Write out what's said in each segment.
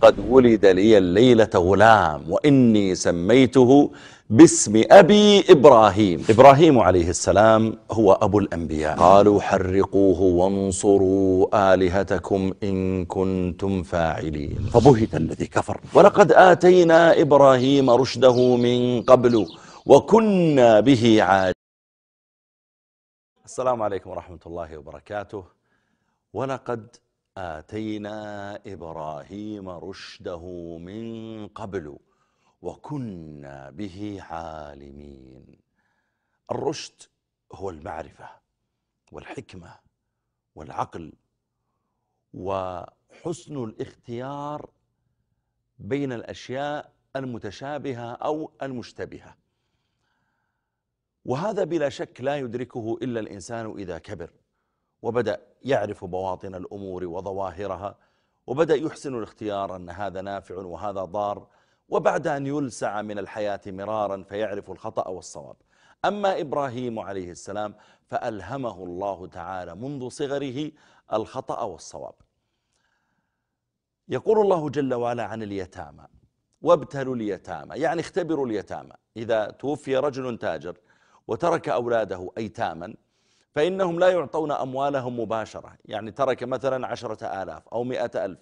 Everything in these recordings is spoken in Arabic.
قد ولد لي الليلة غلام وإني سميته باسم أبي إبراهيم إبراهيم عليه السلام هو أبو الأنبياء قالوا حرقوه وانصروا آلهتكم إن كنتم فاعلين فبهت الذي كفر ولقد آتينا إبراهيم رشده من قبل وكنا به عاد السلام عليكم ورحمة الله وبركاته ولقد آتينا إبراهيم رشده من قبل وكنا به عالمين الرشد هو المعرفة والحكمة والعقل وحسن الاختيار بين الأشياء المتشابهة أو المشتبهة وهذا بلا شك لا يدركه إلا الإنسان إذا كبر وبدأ يعرف بواطن الأمور وظواهرها وبدأ يحسن الاختيار أن هذا نافع وهذا ضار وبعد أن يلسع من الحياة مرارا فيعرف الخطأ والصواب أما إبراهيم عليه السلام فألهمه الله تعالى منذ صغره الخطأ والصواب يقول الله جل وعلا عن اليتامى وابتلوا اليتامى يعني اختبروا اليتامى إذا توفي رجل تاجر وترك أولاده أيتاما فإنهم لا يعطون أموالهم مباشرة يعني ترك مثلا عشرة آلاف أو مئة ألف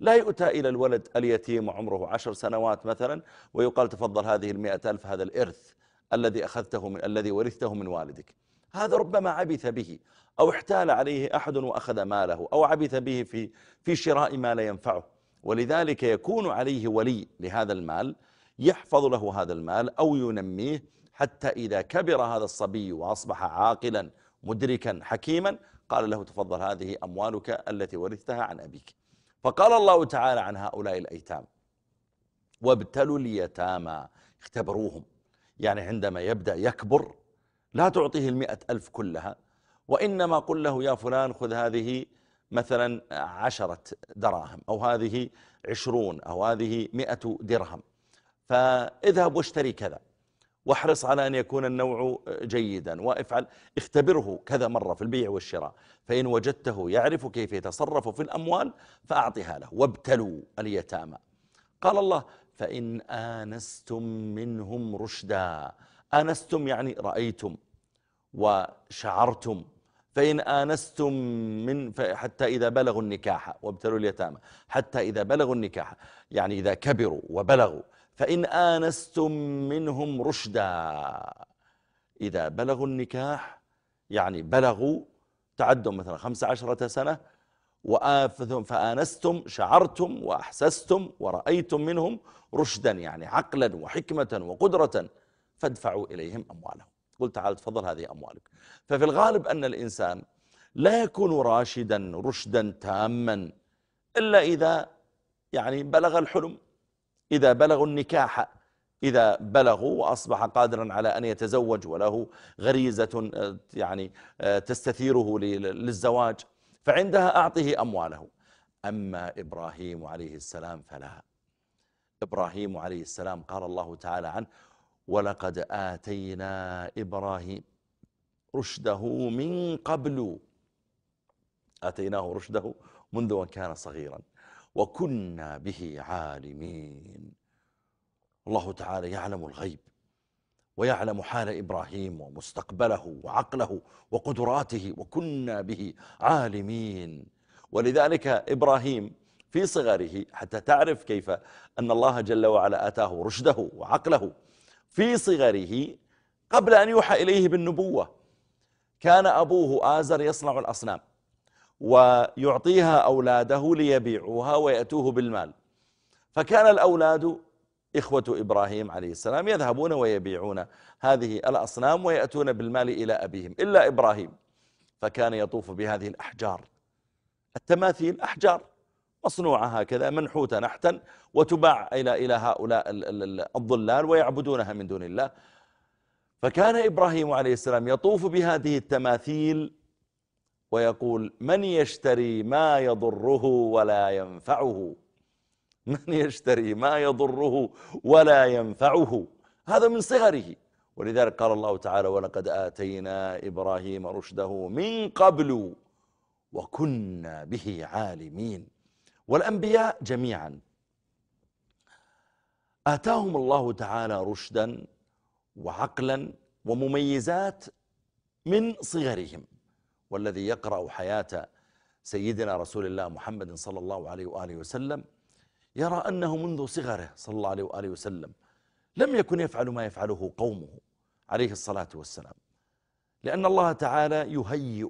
لا يؤتى إلى الولد اليتيم عمره عشر سنوات مثلا ويقال تفضل هذه المئة ألف هذا الإرث الذي أخذته من الذي ورثته من والدك هذا ربما عبث به أو احتال عليه أحد وأخذ ماله أو عبث به في في شراء ما لا ينفعه ولذلك يكون عليه ولي لهذا المال يحفظ له هذا المال أو ينميه حتى إذا كبر هذا الصبي وأصبح عاقلاً مدركا حكيما قال له تفضل هذه أموالك التي ورثتها عن أبيك فقال الله تعالى عن هؤلاء الأيتام وابتلوا اليتامى اختبروهم يعني عندما يبدأ يكبر لا تعطيه المئة ألف كلها وإنما قل له يا فلان خذ هذه مثلا عشرة دراهم أو هذه عشرون أو هذه مئة درهم فاذهب واشتري كذا واحرص على أن يكون النوع آه، جيدا وافعل اختبره كذا مرة في البيع والشراء فإن وجدته يعرف كيف يتصرف في الأموال فأعطها له وابتلوا اليتامى قال الله فإن آنستم منهم رشدا آنستم يعني رأيتم وشعرتم فإن آنستم من حتى إذا بلغوا النكاح وابتلوا اليتامى حتى إذا بلغوا النكاح يعني إذا كبروا وبلغوا فإن آنستم منهم رشدا إذا بلغوا النكاح يعني بلغوا تعدوا مثلا خمس عشرة سنة فآنستم شعرتم وأحسستم ورأيتم منهم رشدا يعني عقلا وحكمة وقدرة فادفعوا إليهم أموالهم قل تعال تفضل هذه أموالك ففي الغالب أن الإنسان لا يكون راشدا رشدا تاما إلا إذا يعني بلغ الحلم إذا بلغوا النكاح إذا بلغوا وأصبح قادرا على أن يتزوج وله غريزة آه، يعني آه، تستثيره للزواج فعندها أعطه أمواله أما إبراهيم عليه السلام فلا إبراهيم عليه السلام قال الله تعالى عنه ولقد آتينا إبراهيم رشده من قبل آتيناه رشده منذ أن كان صغيرا وكنا به عالمين الله تعالى يعلم الغيب ويعلم حال إبراهيم ومستقبله وعقله وقدراته وكنا به عالمين ولذلك إبراهيم في صغره حتى تعرف كيف أن الله جل وعلا آتاه رشده وعقله في صغره قبل أن يوحى إليه بالنبوة كان أبوه آزر يصنع الأصنام ويعطيها أولاده ليبيعوها ويأتوه بالمال فكان الأولاد إخوة إبراهيم عليه السلام يذهبون ويبيعون هذه الأصنام ويأتون بالمال إلى أبيهم إلا إبراهيم فكان يطوف بهذه الأحجار التماثيل أحجار مصنوعة هكذا منحوتة نحتا وتباع إلى إلى هؤلاء الضلال ويعبدونها من دون الله فكان إبراهيم عليه السلام يطوف بهذه التماثيل ويقول من يشتري ما يضره ولا ينفعه من يشتري ما يضره ولا ينفعه هذا من صغره ولذلك قال الله تعالى ولقد آتينا إبراهيم رشده من قبل وكنا به عالمين والأنبياء جميعا آتاهم الله تعالى رشدا وعقلا ومميزات من صغرهم والذي يقرأ حياة سيدنا رسول الله محمد صلى الله عليه وآله وسلم يرى أنه منذ صغره صلى الله عليه وآله وسلم لم يكن يفعل ما يفعله قومه عليه الصلاة والسلام لأن الله تعالى يهيئ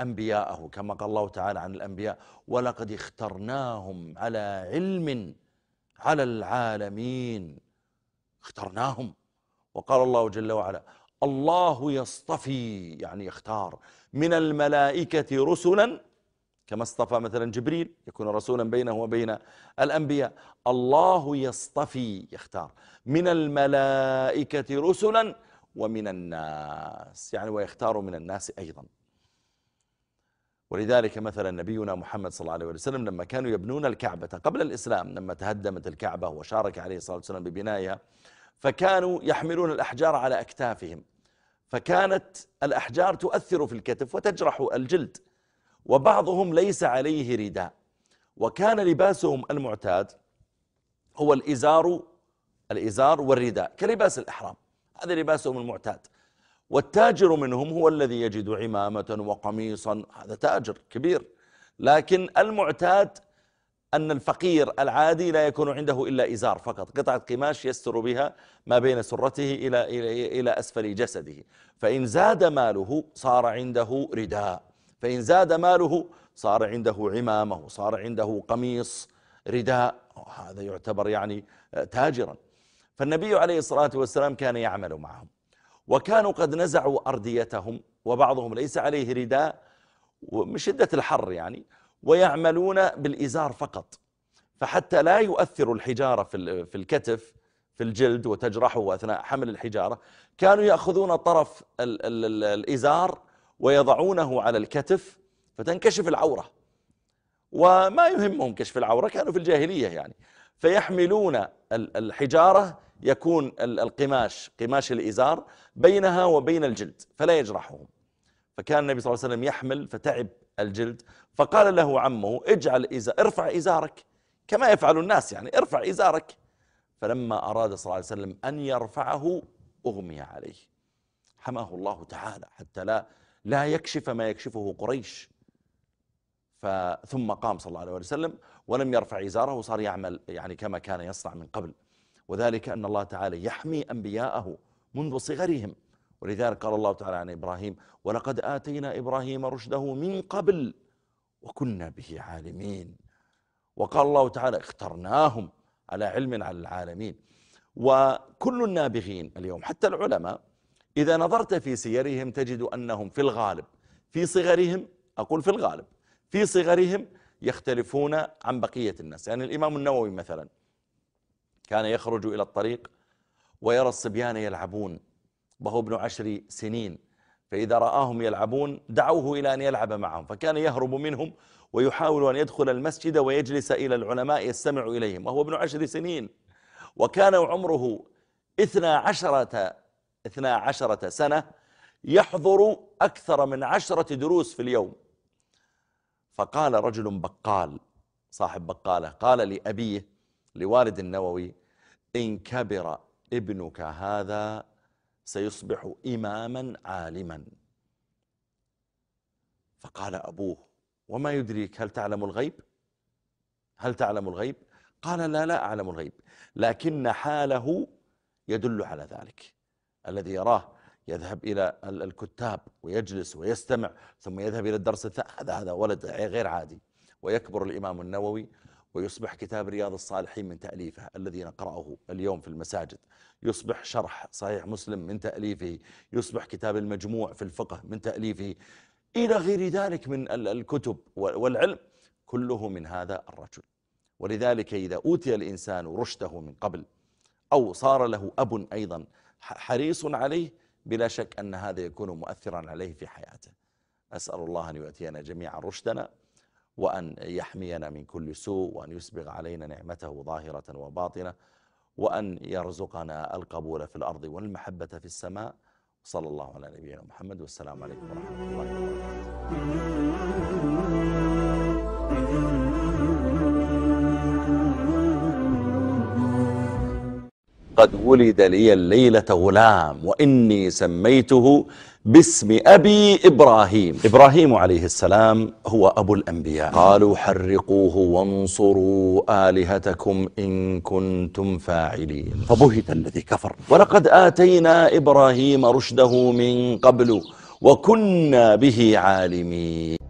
أنبياءه كما قال الله تعالى عن الأنبياء ولقد اخترناهم على علم على العالمين اخترناهم وقال الله جل وعلا الله يصطفي يعني يختار من الملائكة رسلا كما اصطفى مثلا جبريل يكون رسولا بينه وبين الأنبياء الله يصطفي يختار من الملائكة رسلا ومن الناس يعني ويختار من الناس أيضا ولذلك مثلا نبينا محمد صلى الله عليه وسلم لما كانوا يبنون الكعبة قبل الإسلام لما تهدمت الكعبة وشارك عليه الصلاة والسلام ببنائها فكانوا يحملون الأحجار على أكتافهم فكانت الأحجار تؤثر في الكتف وتجرح الجلد وبعضهم ليس عليه رداء وكان لباسهم المعتاد هو الإزار الإزار والرداء كلباس الإحرام هذا لباسهم المعتاد والتاجر منهم هو الذي يجد عمامة وقميصا هذا تاجر كبير لكن المعتاد أن الفقير العادي لا يكون عنده إلا إزار فقط قطعة قماش يستر بها ما بين سرته إلى, إلى, إلى أسفل جسده فإن زاد ماله صار عنده رداء فإن زاد ماله صار عنده عمامه صار عنده قميص رداء هذا يعتبر يعني تاجرا فالنبي عليه الصلاة والسلام كان يعمل معهم وكانوا قد نزعوا أرديتهم وبعضهم ليس عليه رداء من شدة الحر يعني ويعملون بالإزار فقط فحتى لا يؤثر الحجارة في الكتف في الجلد وتجرحه أثناء حمل الحجارة كانوا يأخذون طرف الإزار ويضعونه على الكتف فتنكشف العورة وما يهمهم كشف العورة كانوا في الجاهلية يعني فيحملون الحجارة يكون القماش قماش الإزار بينها وبين الجلد فلا يجرحهم فكان النبي صلى الله عليه وسلم يحمل فتعب الجلد فقال له عمه اجعل إزار ارفع إزارك كما يفعل الناس يعني ارفع إزارك فلما أراد صلى الله عليه وسلم أن يرفعه أغمي عليه حماه الله تعالى حتى لا لا يكشف ما يكشفه قريش فثم قام صلى الله عليه وسلم ولم يرفع إزاره وصار يعمل يعني كما كان يصنع من قبل وذلك أن الله تعالى يحمي أنبياءه منذ صغرهم ولذلك قال الله تعالى عن إبراهيم ولقد آتينا إبراهيم رشده من قبل وكنا به عالمين وقال الله تعالى اخترناهم على علم على العالمين وكل النابغين اليوم حتى العلماء إذا نظرت في سيرهم تجد أنهم في الغالب في صغرهم أقول في الغالب في صغرهم يختلفون عن بقية الناس يعني الإمام النووي مثلا كان يخرج إلى الطريق ويرى الصبيان يلعبون وهو ابن عشر سنين فإذا رآهم يلعبون دعوه إلى أن يلعب معهم فكان يهرب منهم ويحاول أن يدخل المسجد ويجلس إلى العلماء يستمع إليهم وهو ابن عشر سنين وكان عمره اثنى عشرة, اثنى عشرة سنة يحضر أكثر من عشرة دروس في اليوم فقال رجل بقال صاحب بقالة قال لأبيه لوالد النووي إن كبر ابنك هذا سيصبح إماما عالما فقال أبوه وما يدريك هل تعلم الغيب هل تعلم الغيب قال لا لا أعلم الغيب لكن حاله يدل على ذلك الذي يراه يذهب إلى الكتاب ويجلس ويستمع ثم يذهب إلى الدرس هذا هذا ولد غير عادي ويكبر الإمام النووي ويصبح كتاب رياض الصالحين من تأليفه الذي نقرأه اليوم في المساجد يصبح شرح صحيح مسلم من تأليفه يصبح كتاب المجموع في الفقه من تأليفه إلى غير ذلك من الكتب والعلم كله من هذا الرجل ولذلك إذا أوتي الإنسان رشده من قبل أو صار له أب أيضا حريص عليه بلا شك أن هذا يكون مؤثرا عليه في حياته أسأل الله أن يؤتينا جميعا رشدنا وأن يحمينا من كل سوء وأن يسبغ علينا نعمته ظاهرة وباطنة وأن يرزقنا القبول في الأرض والمحبة في السماء صلى الله على نبينا محمد والسلام عليكم ورحمة الله وبركاته قد ولد لي الليلة غلام وإني سميته باسم أبي إبراهيم إبراهيم عليه السلام هو أبو الأنبياء قالوا حرقوه وانصروا آلهتكم إن كنتم فاعلين فبهت الذي كفر ولقد آتينا إبراهيم رشده من قبل وكنا به عالمين